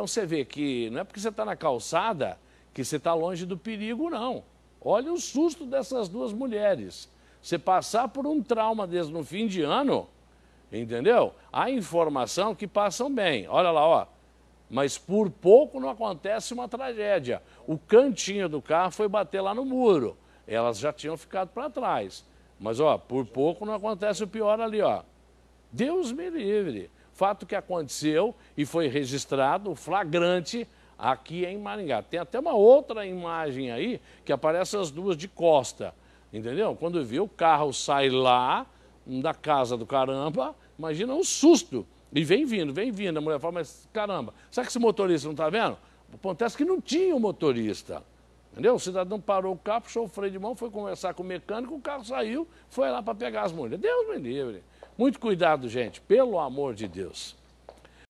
Então você vê que não é porque você está na calçada que você está longe do perigo, não. Olha o susto dessas duas mulheres. Você passar por um trauma desde no fim de ano, entendeu? Há informação que passam bem. Olha lá, ó. Mas por pouco não acontece uma tragédia. O cantinho do carro foi bater lá no muro. Elas já tinham ficado para trás. Mas ó, por pouco não acontece o pior ali, ó. Deus me livre fato que aconteceu e foi registrado flagrante aqui em Maringá. Tem até uma outra imagem aí que aparece as duas de costa, entendeu? Quando viu o carro sai lá hum, da casa do caramba, imagina um susto. E vem vindo, vem vindo. A mulher fala, mas caramba, será que esse motorista não está vendo? Acontece que não tinha o um motorista. Entendeu? O cidadão parou o carro, puxou o freio de mão, foi conversar com o mecânico, o carro saiu, foi lá para pegar as mulheres. Deus me livre. Muito cuidado, gente, pelo amor de Deus.